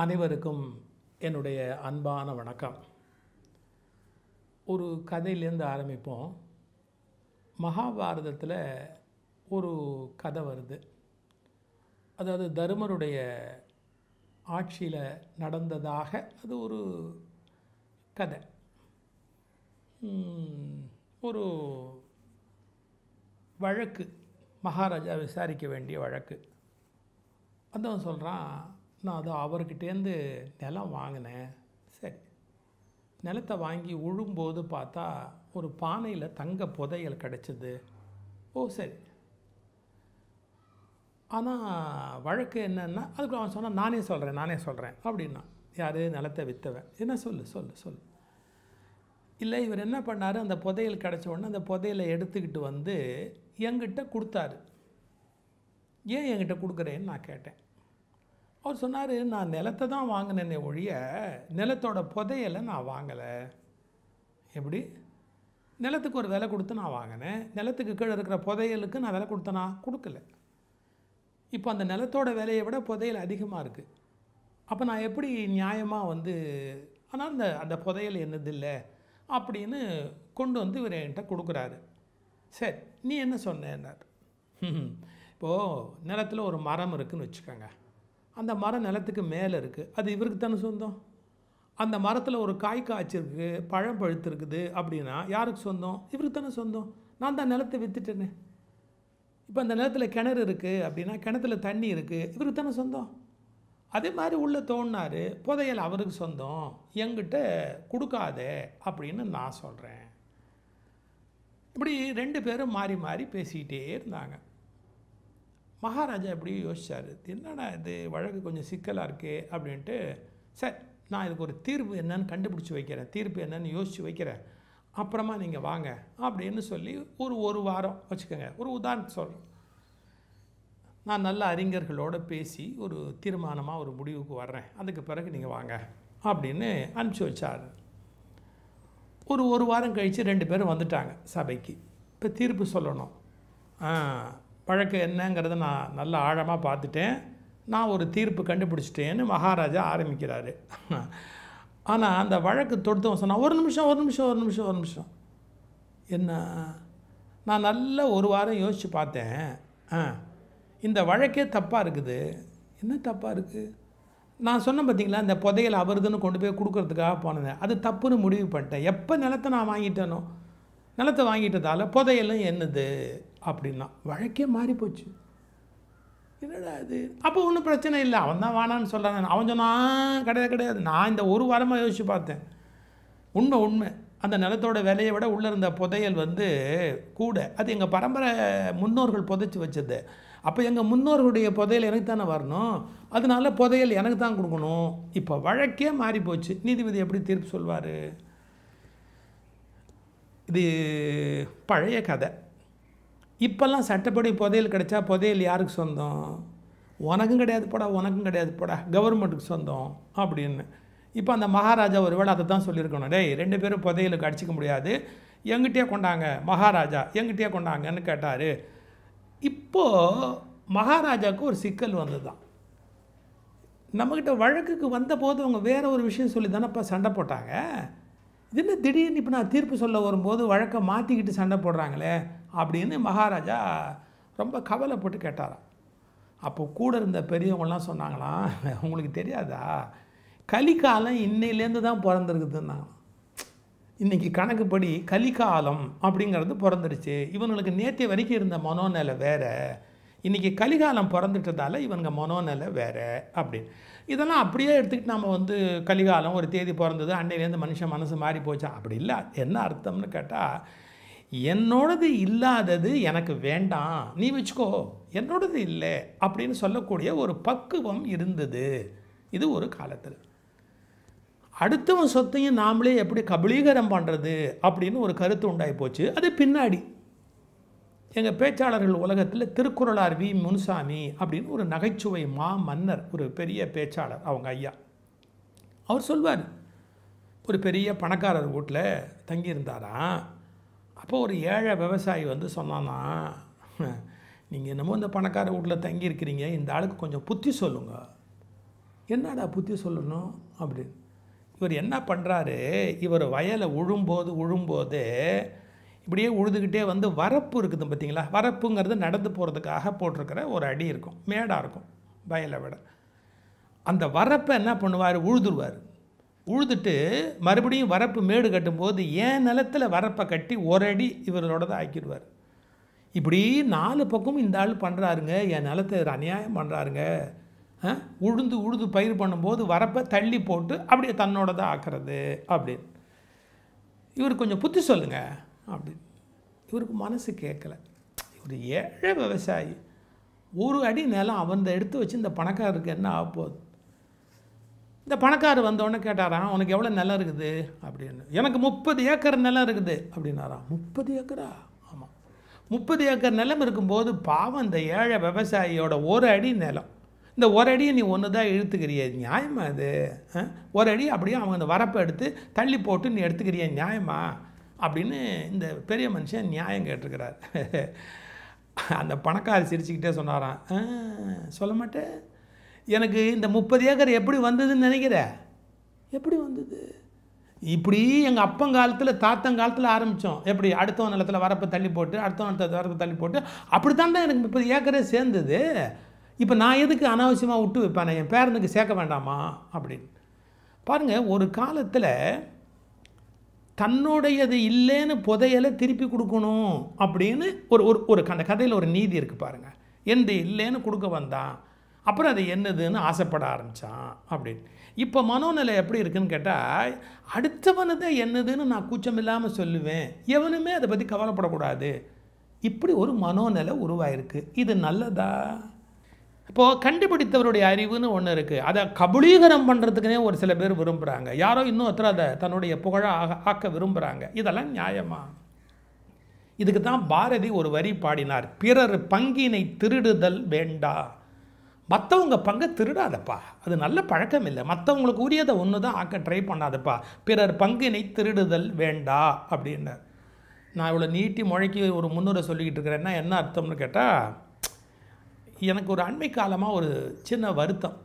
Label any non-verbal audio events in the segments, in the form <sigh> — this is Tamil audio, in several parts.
அனைவருக்கும் என்னுடைய அன்பான வணக்கம் ஒரு கதையிலேருந்து ஆரம்பிப்போம் மகாபாரதத்தில் ஒரு கதை வருது அதாவது தருமருடைய ஆட்சியில் நடந்ததாக அது ஒரு கதை ஒரு வழக்கு மகாராஜா விசாரிக்க வேண்டிய வழக்கு அந்தவன் சொல்கிறான் நான் அது அவர்கிட்டேருந்து நிலம் வாங்கினேன் சரி நிலத்தை வாங்கி உழும்போது பார்த்தா ஒரு பானையில் தங்க புதையல் கிடச்சிது ஓ சரி ஆனால் வழக்கு என்னென்னா அதுக்கு அவன் சொன்னால் நானே சொல்கிறேன் நானே சொல்கிறேன் அப்படின்னா யார் நிலத்தை விற்றுவேன் என்ன சொல்லு சொல்லு சொல் இல்லை இவர் என்ன பண்ணார் அந்த புதையல் கிடச்ச உடனே அந்த புதையலை எடுத்துக்கிட்டு வந்து என்கிட்ட கொடுத்தாரு ஏன் என்கிட்ட கொடுக்குறேன்னு நான் கேட்டேன் அவர் சொன்னார் நான் நிலத்தை தான் வாங்கினேனே ஒழிய நிலத்தோட புதையலை நான் வாங்கலை எப்படி நிலத்துக்கு ஒரு விலை கொடுத்து நான் வாங்கினேன் நிலத்துக்கு கீழே இருக்கிற புதையலுக்கு நான் விலை கொடுத்து நான் கொடுக்கல இப்போ அந்த நிலத்தோட விலையை விட புதையல் அதிகமாக இருக்குது அப்போ நான் எப்படி நியாயமாக வந்து ஆனால் அந்த அந்த புதையல் என்னதில்லை அப்படின்னு கொண்டு வந்து இவர் என்கிட்ட கொடுக்குறாரு சரி நீ என்ன சொன்னார் <laughs> இப்போது நிலத்தில் ஒரு மரம் இருக்குதுன்னு வச்சுக்கோங்க அந்த மரம் நிலத்துக்கு மேலே இருக்குது அது இவருக்கு தானே சொந்தம் அந்த மரத்தில் ஒரு காய் காய்ச்சிருக்கு பழம் பழுத்துருக்குது அப்படின்னா யாருக்கு சொந்தம் இவருக்கு தானே சொந்தம் நான் தான் நிலத்தை விற்றுட்டேனே இப்போ அந்த நிலத்தில் கிணறு இருக்குது அப்படின்னா கிணத்துல தண்ணி இருக்குது இவருக்கு தானே சொந்தம் அதே மாதிரி உள்ளே தோணினார் புதையல் அவருக்கு சொந்தம் எங்கிட்ட கொடுக்காதே அப்படின்னு நான் சொல்கிறேன் இப்படி ரெண்டு பேரும் மாறி மாறி பேசிக்கிட்டே இருந்தாங்க மகாராஜா எப்படி யோசித்தார் என்னடா இது வழக்கு கொஞ்சம் சிக்கலாக இருக்குது அப்படின்ட்டு சார் நான் இதுக்கு ஒரு தீர்ப்பு என்னன்னு கண்டுபிடிச்சி வைக்கிறேன் தீர்ப்பு என்னன்னு யோசித்து வைக்கிறேன் அப்புறமா நீங்கள் வாங்க அப்படின்னு சொல்லி ஒரு ஒரு வாரம் வச்சுக்கோங்க ஒரு உதாரணம் சொல்கிறேன் நான் நல்ல அறிஞர்களோடு பேசி ஒரு தீர்மானமாக ஒரு முடிவுக்கு வர்றேன் அதுக்கு பிறகு நீங்கள் வாங்க அப்படின்னு அனுப்பிச்சி வச்சார் ஒரு ஒரு வாரம் கழித்து ரெண்டு பேரும் வந்துட்டாங்க சபைக்கு இப்போ தீர்ப்பு சொல்லணும் வழக்கு என்னங்கிறத நான் நல்லா ஆழமாக பார்த்துட்டேன் நான் ஒரு தீர்ப்பு கண்டுபிடிச்சிட்டேன்னு மகாராஜா ஆரம்பிக்கிறாரு ஆனால் அந்த வழக்கு தொடுத்தவன் சொன்னால் ஒரு நிமிஷம் ஒரு நிமிஷம் ஒரு நிமிஷம் ஒரு நிமிஷம் என்ன நான் நல்ல ஒரு வாரம் யோசித்து பார்த்தேன் ஆ இந்த வழக்கே தப்பாக இருக்குது என்ன தப்பாக இருக்குது நான் சொன்னேன் பார்த்தீங்களா இந்த புதையல் அவருதுன்னு கொண்டு போய் கொடுக்குறதுக்காக போனேன் அது தப்புன்னு முடிவு பண்ணிட்டேன் எப்போ நிலத்தை நான் வாங்கிட்டேனோ நிலத்தை வாங்கிட்டதால் புதையலும் என்னது அப்படின்னா வழக்கே மாறி போச்சு என்னடா அது அப்போ ஒன்றும் பிரச்சனை இல்லை அவன் தான் வானான்னு சொல்கிறான் அவன் சொன்னான் கிடையாது கிடையாது நான் இந்த ஒரு வாரமாக யோசித்து பார்த்தேன் உண்மை உண்மை அந்த நிலத்தோட விலையை விட உள்ளே இருந்த புதையல் வந்து கூட அது எங்கள் பரம்பரை முன்னோர்கள் புதைச்சி வச்சது அப்போ எங்கள் முன்னோர்களுடைய புதையல் எனக்கு தானே வரணும் அதனால புதையல் எனக்கு தான் கொடுக்கணும் இப்போ வழக்கே மாறி போச்சு நீதிபதி எப்படி தீர்ப்பு சொல்வார் இது பழைய கதை இப்போல்லாம் சட்டப்படி புதையல் கிடைச்சா புதையல் யாருக்கு சொந்தம் உனக்கும் கிடையாது போடா உனக்கும் கிடையாது போடா கவர்மெண்ட்டுக்கு சொந்தம் அப்படின்னு இப்போ அந்த மகாராஜா ஒரு வேளை அதை தான் சொல்லியிருக்கணும் டேய் ரெண்டு பேரும் புதையலுக்கு அடிச்சிக்க முடியாது எங்கிட்டே கொண்டாங்க மகாராஜா எங்கிட்டே கொண்டாங்கன்னு கேட்டார் இப்போது மகாராஜாவுக்கு ஒரு சிக்கல் வந்தது தான் நம்மக்கிட்ட வழக்குக்கு வந்தபோது அவங்க வேறு ஒரு விஷயம் சொல்லி தானே இப்போ சண்டை போட்டாங்க இது என்ன திடீர்னு இப்போ நான் தீர்ப்பு சொல்ல வரும்போது வழக்கை மாற்றிக்கிட்டு சண்டை போடுறாங்களே அப்படின்னு மகாராஜா ரொம்ப கவலைப்பட்டு கேட்டாராம் அப்போ கூட இருந்த பெரியவங்களாம் சொன்னாங்களாம் உங்களுக்கு தெரியாதா கலிகாலம் இன்னையிலேருந்து தான் பிறந்திருக்குதுன்னாங்க இன்றைக்கி கணக்குப்படி கலிகாலம் அப்படிங்கிறது பிறந்துருச்சு இவங்களுக்கு நேற்று வரைக்கும் இருந்த மனோநிலை வேறு இன்றைக்கி கலிகாலம் பிறந்துட்டதால இவங்க மனோநிலை வேறு அப்படின்னு இதெல்லாம் அப்படியே எடுத்துக்கிட்டு நம்ம வந்து கலிகாலம் ஒரு தேதி பிறந்தது அன்னையிலேருந்து மனுஷன் மனசு மாறி போச்சா அப்படி இல்லை என்ன அர்த்தம்னு கேட்டால் என்னோடது இல்லாதது எனக்கு வேண்டாம் நீ வச்சுக்கோ என்னோடது இல்லை அப்படின்னு சொல்லக்கூடிய ஒரு பக்குவம் இருந்தது இது ஒரு காலத்தில் அடுத்தவன் சொத்தையும் நாமளே எப்படி கபலீகரம் பண்ணுறது அப்படின்னு ஒரு கருத்து உண்டாகி போச்சு அது பின்னாடி எங்கள் பேச்சாளர்கள் உலகத்தில் திருக்குறளார் வி முனுசாமி அப்படின்னு ஒரு நகைச்சுவை மா மன்னர் ஒரு பெரிய பேச்சாளர் அவங்க ஐயா அவர் சொல்வார் ஒரு பெரிய பணக்காரர் வீட்டில் தங்கியிருந்தாராம் அப்போது ஒரு ஏழை விவசாயி வந்து சொன்னான்னா நீங்கள் என்னமோ இந்த பணக்கார வீட்டில் தங்கியிருக்கிறீங்க இந்த ஆளுக்கு கொஞ்சம் புத்தி சொல்லுங்கள் என்னடா புத்தி சொல்லணும் அப்படின்னு இவர் என்ன பண்ணுறாரு இவர் வயலை உழும்போது உழும்போது இப்படியே உழுதுகிட்டே வந்து வரப்பு இருக்குது பார்த்தீங்களா வரப்புங்கிறது நடந்து போகிறதுக்காக போட்டிருக்கிற ஒரு அடி இருக்கும் மேடாக இருக்கும் வயலை விட அந்த வரப்பை என்ன பண்ணுவார் உழுதுருவார் உழுதுட்டு மறுபடியும் வரப்பு மேடு கட்டும்போது ஏன் நிலத்தில் வரப்பை கட்டி ஒரு அடி தான் ஆக்கிடுவார் இப்படி நாலு பக்கமும் இந்த ஆள் பண்ணுறாருங்க என் நிலத்தை அநியாயம் பண்ணுறாருங்க உழுந்து உழுது பயிர் பண்ணும்போது வரப்பை தள்ளி போட்டு அப்படியே தன்னோட தான் ஆக்கிறது அப்படின்னு இவர் கொஞ்சம் புத்தி சொல்லுங்க அப்படின்னு இவருக்கு மனசு கேட்கல இவர் ஏழை விவசாயி ஒரு அடி நிலம் அவன் எடுத்து வச்சு இந்த பணக்காரருக்கு என்ன ஆகப்போகுது இந்த பணக்காரர் வந்தோடனே கேட்டாராம் உனக்கு எவ்வளோ நிலம் இருக்குது அப்படின்னு எனக்கு முப்பது ஏக்கர் நிலம் இருக்குது அப்படின்னாராம் முப்பது ஏக்கரா ஆமாம் முப்பது ஏக்கர் நிலம் இருக்கும்போது பாவம் இந்த ஏழை விவசாயியோட ஒரு அடி நிலம் இந்த ஒரு அடியை நீ ஒன்று தான் இழுத்துக்கிறிய நியாயமா அது ஒரு அடி அப்படியே அவங்க அந்த வரப்பை எடுத்து தள்ளி போட்டு நீ எடுத்துக்கிறிய நியாயமா அப்படின்னு இந்த பெரிய மனுஷன் நியாயம் கேட்டிருக்கிறார் அந்த பணக்காரர் சிரிச்சுக்கிட்டே சொன்னாராம் சொல்ல மாட்டேன் எனக்கு இந்த முப்பது ஏக்கர் எப்படி வந்ததுன்னு நினைக்கிற எப்படி வந்தது இப்படி எங்கள் அப்பங்காலத்தில் தாத்தங்காலத்தில் ஆரம்பித்தோம் எப்படி அடுத்த நிலத்தில் வரப்பை தள்ளி போட்டு அடுத்த நிலத்தில் வரப்பை தள்ளி போட்டு அப்படி தான் தான் எனக்கு முப்பது ஏக்கரே சேர்ந்தது இப்போ நான் எதுக்கு அனாவசியமாக விட்டு வைப்பேன் என் பேரனுக்கு சேர்க்க வேண்டாமா அப்படின்னு பாருங்கள் ஒரு காலத்தில் தன்னுடையது இல்லைன்னு புதையலை திருப்பி கொடுக்கணும் அப்படின்னு ஒரு ஒரு ஒரு அந்த கதையில் ஒரு நீதி இருக்குது பாருங்கள் என்று இல்லைன்னு கொடுக்க வந்தான் அப்புறம் அது என்னதுன்னு ஆசைப்பட ஆரம்பித்தான் அப்படின்னு இப்போ மனோநிலை எப்படி இருக்குன்னு கேட்டால் அடுத்தவனு தான் என்னதுன்னு நான் கூச்சம் இல்லாமல் சொல்லுவேன் எவனுமே அதை பற்றி கவலைப்படக்கூடாது இப்படி ஒரு மனோநிலை உருவாயிருக்கு இது நல்லதா இப்போது கண்டுபிடித்தவருடைய அறிவுன்னு ஒன்று இருக்குது அதை கபுளீகரம் பண்ணுறதுக்குனே ஒரு சில பேர் விரும்புகிறாங்க யாரோ இன்னொருத்தர் அதை தன்னுடைய புகழாக ஆக்க விரும்புகிறாங்க இதெல்லாம் நியாயமா இதுக்கு தான் பாரதி ஒரு வரி பாடினார் பிறர் பங்கினை திருடுதல் வேண்டா மற்றவங்க பங்கை திருடாதப்பா அது நல்ல பழக்கம் இல்லை மற்றவங்களுக்கு உரியதை ஒன்று தான் ஆக்க ட்ரை பண்ணாதப்பா பிறர் பங்கினை திருடுதல் வேண்டா அப்படின்னார் நான் இவ்வளோ நீட்டி முழக்கி ஒரு முன்னுரை சொல்லிக்கிட்டு இருக்கிறேன்னா என்ன அர்த்தம்னு கேட்டால் எனக்கு ஒரு அண்மை காலமாக ஒரு சின்ன வருத்தம்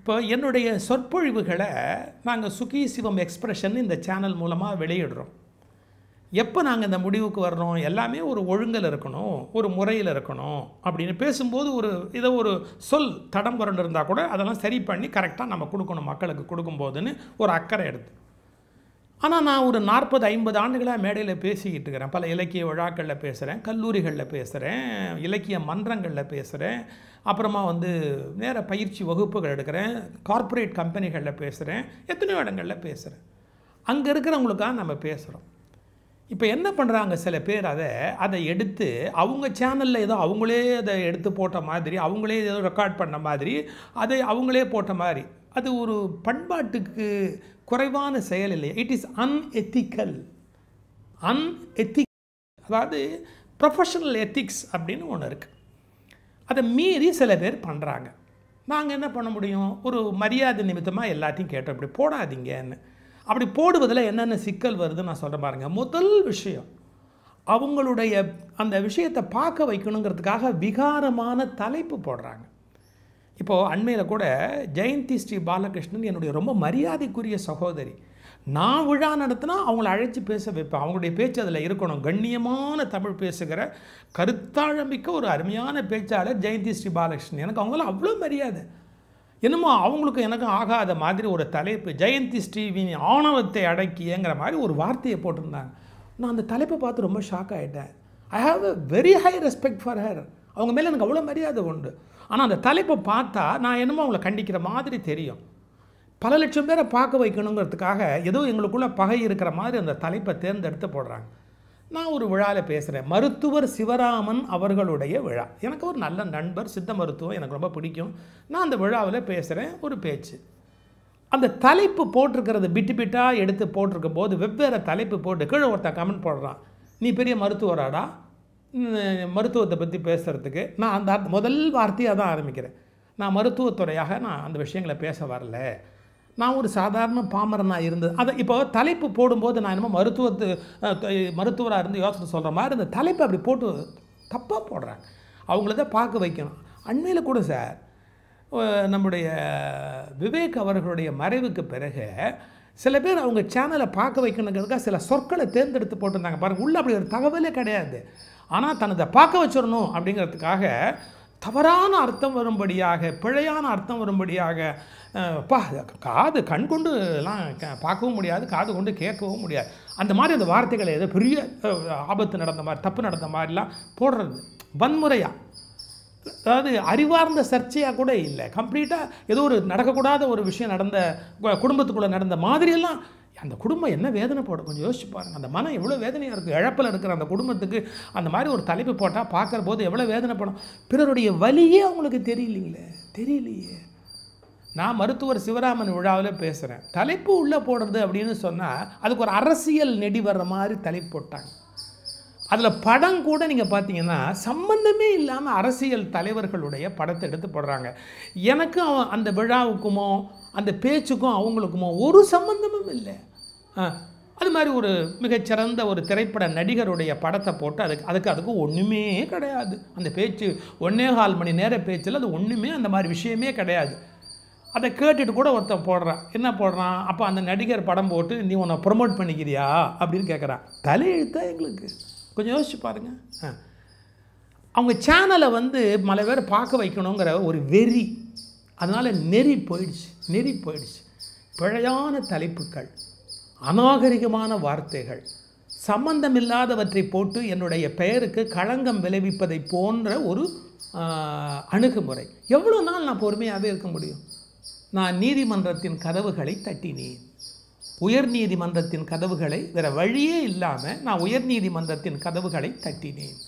இப்போ என்னுடைய சொற்பொழிவுகளை நாங்கள் சுகி சிவம் எக்ஸ்ப்ரெஷன் இந்த சேனல் மூலமாக வெளியிடுறோம் எப்போ நாங்கள் இந்த முடிவுக்கு வர்றோம் எல்லாமே ஒரு ஒழுங்கில் இருக்கணும் ஒரு முறையில் இருக்கணும் அப்படின்னு பேசும்போது ஒரு இதை ஒரு சொல் தடம் புரண்டு இருந்தால் கூட அதெல்லாம் சரி பண்ணி கரெக்டாக நம்ம கொடுக்கணும் மக்களுக்கு கொடுக்கும்போதுன்னு ஒரு அக்கறை எடுத்து ஆனால் நான் ஒரு நாற்பது ஐம்பது ஆண்டுகளாக மேடையில் பேசிக்கிட்டு இருக்கிறேன் பல இலக்கிய விழாக்களில் பேசுகிறேன் கல்லூரிகளில் பேசுகிறேன் இலக்கிய மன்றங்களில் பேசுகிறேன் அப்புறமா வந்து நேர பயிற்சி வகுப்புகள் எடுக்கிறேன் கார்ப்பரேட் கம்பெனிகளில் பேசுகிறேன் எத்தனையோ இடங்களில் பேசுகிறேன் அங்கே இருக்கிறவங்களுக்காக நம்ம பேசுகிறோம் இப்போ என்ன பண்ணுறாங்க சில பேர் அதை அதை எடுத்து அவங்க சேனலில் ஏதோ அவங்களே அதை எடுத்து போட்ட மாதிரி அவங்களே ஏதோ ரெக்கார்ட் பண்ண மாதிரி அதை அவங்களே போட்ட மாதிரி அது ஒரு பண்பாட்டுக்கு குறைவான செயல் இல்லை இட் இஸ் அன்எத்திக்கல் அன்எத்திக் அதாவது ப்ரொஃபஷனல் எத்திக்ஸ் அப்படின்னு ஒன்று இருக்குது அதை மீறி சில பேர் பண்ணுறாங்க நாங்கள் என்ன பண்ண முடியும் ஒரு மரியாதை நிமித்தமாக எல்லாத்தையும் கேட்டோம் இப்படி போடாதீங்கன்னு அப்படி போடுவதில் என்னென்ன சிக்கல் வருதுன்னு நான் சொல்கிறேன் பாருங்கள் முதல் விஷயம் அவங்களுடைய அந்த விஷயத்தை பார்க்க வைக்கணுங்கிறதுக்காக விகாரமான தலைப்பு போடுறாங்க இப்போது அண்மையில் கூட ஜெயந்தி ஸ்ரீ பாலகிருஷ்ணன் என்னுடைய ரொம்ப மரியாதைக்குரிய சகோதரி நான் விழா நடத்தினா அவங்கள அழைச்சி பேச வைப்பேன் அவங்களுடைய பேச்சு அதில் இருக்கணும் கண்ணியமான தமிழ் பேசுகிற கருத்தாழம்பிக்க ஒரு அருமையான பேச்சாளர் ஜெயந்தி ஸ்ரீ பாலகிருஷ்ணன் எனக்கு அவங்கள அவ்வளோ மரியாதை என்னமோ அவங்களுக்கு எனக்கும் ஆகாத மாதிரி ஒரு தலைப்பு ஜெயந்தி ஸ்ரீவின் ஆணவத்தை அடக்கியங்கிற மாதிரி ஒரு வார்த்தையை போட்டிருந்தாங்க நான் அந்த தலைப்பை பார்த்து ரொம்ப ஷாக் ஆகிட்டேன் I have a very high respect for her அவங்க மேலே எனக்கு அவ்வளோ மரியாதை உண்டு ஆனால் அந்த தலைப்பை பார்த்தா நான் என்னமோ அவங்கள கண்டிக்கிற மாதிரி தெரியும் பல லட்சம் பேரை பார்க்க வைக்கணுங்கிறதுக்காக ஏதோ எங்களுக்குள்ளே பகை இருக்கிற மாதிரி அந்த தலைப்பை தேர்ந்தெடுத்து போடுறாங்க நான் ஒரு விழாவில் பேசுகிறேன் மருத்துவர் சிவராமன் அவர்களுடைய விழா எனக்கு ஒரு நல்ல நண்பர் சித்த மருத்துவம் எனக்கு ரொம்ப பிடிக்கும் நான் அந்த விழாவில் பேசுகிறேன் ஒரு பேச்சு அந்த தலைப்பு போட்டிருக்கிறது பிட்டு பிட்டாக எடுத்து போட்டிருக்கும் போது வெவ்வேறு தலைப்பு போட்டு கீழே ஒருத்தன் கமெண்ட் போடுறான் நீ பெரிய மருத்துவராடா மருத்துவத்தை பற்றி பேசுகிறதுக்கு நான் அந்த முதல் வார்த்தையாக தான் ஆரம்பிக்கிறேன் நான் மருத்துவத்துறையாக நான் அந்த விஷயங்களை பேச வரல நான் ஒரு சாதாரண பாமரனாக இருந்தது அதை இப்போ தலைப்பு போடும்போது நான் என்னமோ மருத்துவத்து மருத்துவராக இருந்து யோசனை சொல்கிற மாதிரி இந்த தலைப்பை அப்படி போட்டு தப்பாக போடுறாங்க அவங்கள தான் பார்க்க வைக்கணும் அண்மையில் கூட சார் நம்முடைய விவேக் அவர்களுடைய மறைவுக்கு பிறகு சில பேர் அவங்க சேனலை பார்க்க வைக்கணுங்கிறதுக்காக சில சொற்களை தேர்ந்தெடுத்து போட்டிருந்தாங்க பாருங்கள் உள்ளே அப்படி ஒரு தகவலே கிடையாது ஆனால் தனதை பார்க்க வச்சிடணும் அப்படிங்கிறதுக்காக தவறான அர்த்தம் வரும்படியாக பிழையான அர்த்தம் வரும்படியாக பா காது கண் கொண்டு எல்லாம் பார்க்கவும் முடியாது காது கொண்டு கேட்கவும் முடியாது அந்த மாதிரி அந்த வார்த்தைகளை ஏதோ பெரிய ஆபத்து நடந்த மாதிரி தப்பு நடந்த மாதிரிலாம் போடுறது வன்முறையாக அதாவது அறிவார்ந்த சர்ச்சையாக கூட இல்லை கம்ப்ளீட்டாக ஏதோ ஒரு நடக்கக்கூடாத ஒரு விஷயம் நடந்த குடும்பத்துக்குள்ளே நடந்த மாதிரியெல்லாம் அந்த குடும்பம் என்ன வேதனை போட கொஞ்சம் யோசிச்சு பாருங்கள் அந்த மனம் எவ்வளோ வேதனையாக இருக்குது இழப்பில் இருக்கிற அந்த குடும்பத்துக்கு அந்த மாதிரி ஒரு தலைப்பு போட்டால் பார்க்குற போது எவ்வளோ வேதனை படும் பிறருடைய வழியே அவங்களுக்கு தெரியலைங்களே தெரியலையே நான் மருத்துவர் சிவராமன் விழாவில் பேசுகிறேன் தலைப்பு உள்ளே போடுறது அப்படின்னு சொன்னால் அதுக்கு ஒரு அரசியல் நெடி வர்ற மாதிரி தலைப்பு போட்டாங்க அதில் படம் கூட நீங்கள் பார்த்தீங்கன்னா சம்மந்தமே இல்லாமல் அரசியல் தலைவர்களுடைய படத்தை எடுத்து போடுறாங்க எனக்கும் அந்த விழாவுக்குமோ அந்த பேச்சுக்கும் அவங்களுக்குமோ ஒரு சம்மந்தமும் இல்லை அது மாதிரி ஒரு மிகச்சிறந்த ஒரு திரைப்பட நடிகருடைய படத்தை போட்டு அதுக்கு அதுக்கு அதுக்கு ஒன்றுமே கிடையாது அந்த பேச்சு ஒன்றே கால் மணி நேர பேச்சில் அது ஒன்றுமே அந்த மாதிரி விஷயமே கிடையாது அதை கேட்டுட்டு கூட ஒருத்தன் போடுறான் என்ன போடுறான் அப்போ அந்த நடிகர் படம் போட்டு நீ உன்னை ப்ரொமோட் பண்ணிக்கிறியா அப்படின்னு கேட்குறான் தலையெழுத்தா எங்களுக்கு கொஞ்சம் யோசிச்சு பாருங்கள் அவங்க சேனலை வந்து மலை பேர் பார்க்க வைக்கணுங்கிற ஒரு வெறி அதனால் நெறி போயிடுச்சு நெறி போயிடுச்சு பிழையான தலைப்புகள் அநாகரிகமான வார்த்தைகள் சம்பந்தமில்லாதவற்றை போட்டு என்னுடைய பெயருக்கு களங்கம் விளைவிப்பதை போன்ற ஒரு அணுகுமுறை எவ்வளோ நாள் நான் பொறுமையாகவே இருக்க முடியும் நான் நீதிமன்றத்தின் கதவுகளை தட்டினேன் உயர் நீதிமன்றத்தின் கதவுகளை வேறு வழியே இல்லாமல் நான் உயர் நீதிமன்றத்தின் கதவுகளை தட்டினேன்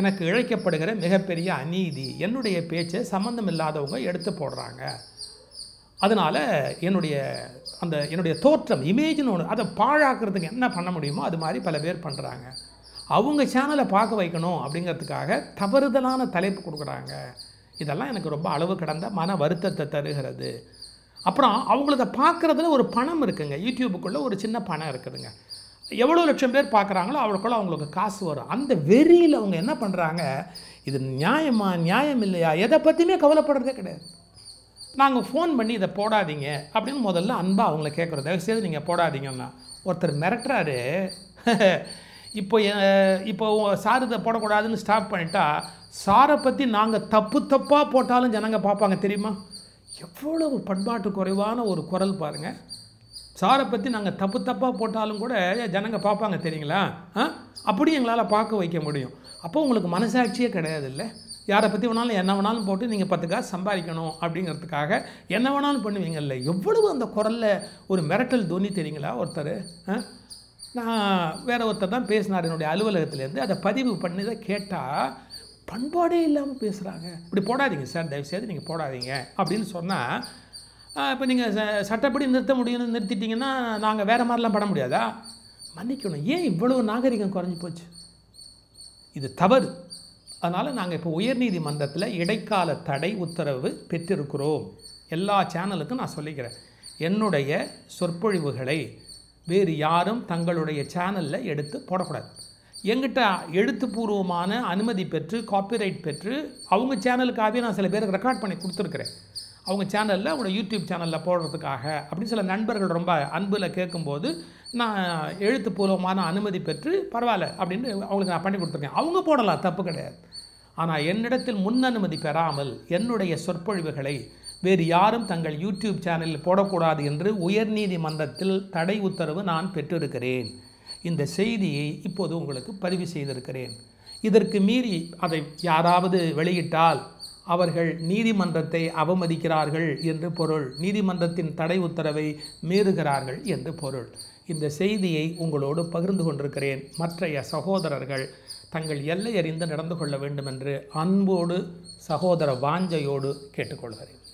எனக்கு இழைக்கப்படுகிற மிகப்பெரிய அநீதி என்னுடைய பேச்சை சம்மந்தம் இல்லாதவங்க எடுத்து போடுறாங்க அதனால் என்னுடைய அந்த என்னுடைய தோற்றம் இமேஜின்னு ஒன்று அதை பாழாக்கிறதுக்கு என்ன பண்ண முடியுமோ அது மாதிரி பல பேர் பண்ணுறாங்க அவங்க சேனலை பார்க்க வைக்கணும் அப்படிங்கிறதுக்காக தவறுதலான தலைப்பு கொடுக்குறாங்க இதெல்லாம் எனக்கு ரொம்ப அளவு கடந்த மன வருத்தத்தை தருகிறது அப்புறம் அவங்களத பார்க்குறதுல ஒரு பணம் இருக்குங்க யூடியூபுக்குள்ளே ஒரு சின்ன பணம் இருக்குதுங்க எவ்வளோ லட்சம் பேர் பார்க்குறாங்களோ அவ்வளோக்குள்ள அவங்களுக்கு காசு வரும் அந்த வெறியில் அவங்க என்ன பண்ணுறாங்க இது நியாயமா நியாயம் இல்லையா எதை பற்றியுமே கவலைப்படுறதே கிடையாது நாங்கள் ஃபோன் பண்ணி இதை போடாதீங்க அப்படின்னு முதல்ல அன்பாக அவங்கள கேட்குறது தயவு செய்து நீங்கள் போடாதீங்கன்னா ஒருத்தர் மிரட்டுறாரு <laughs> இப்போ இப்போ சார் இதை போடக்கூடாதுன்னு ஸ்டாப் பண்ணிட்டா சாரை பற்றி நாங்கள் தப்பு தப்பாக போட்டாலும் ஜனங்க பார்ப்பாங்க தெரியுமா எவ்வளோ பண்பாட்டு குறைவான ஒரு குரல் பாருங்கள் சாரை பற்றி நாங்கள் தப்பு தப்பாக போட்டாலும் கூட ஜனங்கள் பார்ப்பாங்க தெரியுங்களா ஆ அப்படி எங்களால் பார்க்க வைக்க முடியும் அப்போ உங்களுக்கு மனசாட்சியே கிடையாது இல்லை யாரை பற்றி வேணாலும் என்ன வேணாலும் போட்டு நீங்கள் பத்து காசு சம்பாதிக்கணும் அப்படிங்கிறதுக்காக என்ன வேணாலும் பண்ணுவீங்கல்ல எவ்வளவு அந்த குரலில் ஒரு மிரட்டல் துணி தெரியுங்களா ஒருத்தர் நான் வேற ஒருத்தர் தான் பேசினார் என்னுடைய அலுவலகத்திலேருந்து அதை பதிவு பண்ணி தான் கேட்டால் பண்பாடே இல்லாமல் பேசுகிறாங்க இப்படி போடாதீங்க சார் தயவுசெய்து நீங்கள் போடாதீங்க அப்படின்னு சொன்னால் இப்போ நீங்கள் சட்டப்படி நிறுத்த முடியும்னு நிறுத்திட்டிங்கன்னா நாங்கள் வேறு மாதிரிலாம் பண்ண முடியாதா மன்னிக்கணும் ஏன் இவ்வளோ நாகரிகம் குறைஞ்சி போச்சு இது தவறு அதனால் நாங்கள் இப்போ உயர்நீதிமன்றத்தில் இடைக்கால தடை உத்தரவு பெற்றிருக்கிறோம் எல்லா சேனலுக்கும் நான் சொல்லிக்கிறேன் என்னுடைய சொற்பொழிவுகளை வேறு யாரும் தங்களுடைய சேனலில் எடுத்து போடக்கூடாது எங்கிட்ட எழுத்துப்பூர்வமான அனுமதி பெற்று காப்பிரைட் பெற்று அவங்க சேனலுக்காகவே நான் சில பேருக்கு ரெக்கார்ட் பண்ணி கொடுத்துருக்குறேன் அவங்க சேனலில் அவங்களோட யூடியூப் சேனலில் போடுறதுக்காக அப்படின்னு சில நண்பர்கள் ரொம்ப அன்பில் கேட்கும்போது நான் எழுத்துப்பூர்வமான அனுமதி பெற்று பரவாயில்ல அப்படின்னு அவங்களுக்கு நான் பண்ணி கொடுத்துருக்கேன் அவங்க போடலாம் தப்பு கிடையாது ஆனால் என்னிடத்தில் முன் அனுமதி பெறாமல் என்னுடைய சொற்பொழிவுகளை வேறு யாரும் தங்கள் யூடியூப் சேனலில் போடக்கூடாது என்று உயர்நீதிமன்றத்தில் தடை உத்தரவு நான் பெற்றிருக்கிறேன் இந்த செய்தியை இப்போது உங்களுக்கு பதிவு செய்திருக்கிறேன் இதற்கு மீறி அதை யாராவது வெளியிட்டால் அவர்கள் நீதிமன்றத்தை அவமதிக்கிறார்கள் என்று பொருள் நீதிமன்றத்தின் தடை உத்தரவை மீறுகிறார்கள் என்று பொருள் இந்த செய்தியை உங்களோடு பகிர்ந்து கொண்டிருக்கிறேன் மற்றைய சகோதரர்கள் தங்கள் எல்லை அறிந்து நடந்து கொள்ள வேண்டும் என்று அன்போடு சகோதர வாஞ்சையோடு கேட்டுக்கொள்கிறேன்